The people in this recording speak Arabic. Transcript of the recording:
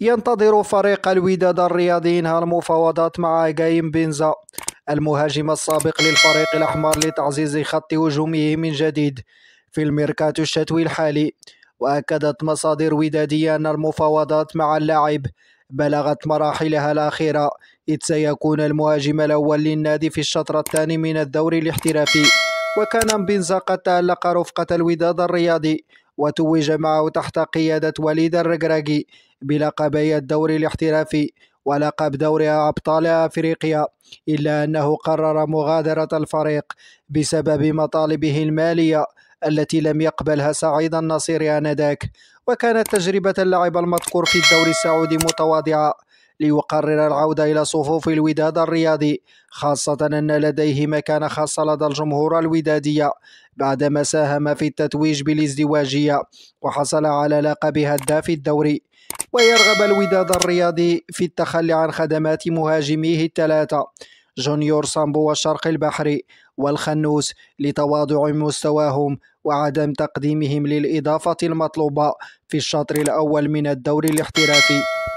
ينتظر فريق الوداد الرياضي إنهاء المفاوضات مع جايم بنزا المهاجم السابق للفريق الأحمر لتعزيز خط هجومه من جديد في الميركاتو الشتوي الحالي وأكدت مصادر ودادية أن المفاوضات مع اللاعب بلغت مراحلها الأخيرة إذ سيكون المهاجم الأول للنادي في الشطر الثاني من الدوري الاحترافي وكان بنزا قد تألق رفقة الوداد الرياضي وتوج معه تحت قيادة وليد الركراكي بلقبي الدوري الاحترافي ولقب دوري أبطال أفريقيا إلا أنه قرر مغادرة الفريق بسبب مطالبه المالية التي لم يقبلها سعيد النصير آنذاك وكانت تجربة اللاعب المذكور في الدوري السعودي متواضعة ليقرر العودة إلى صفوف الوداد الرياضي خاصة أن لديه مكانة خاصة لدى الجمهور الودادية بعدما ساهم في التتويج بالازدواجية وحصل على لقب هداف الدوري ويرغب الوداد الرياضي في التخلي عن خدمات مهاجميه الثلاثة جونيور سامبو والشرق البحري والخنوس لتواضع مستواهم وعدم تقديمهم للإضافة المطلوبة في الشطر الأول من الدور الاحترافي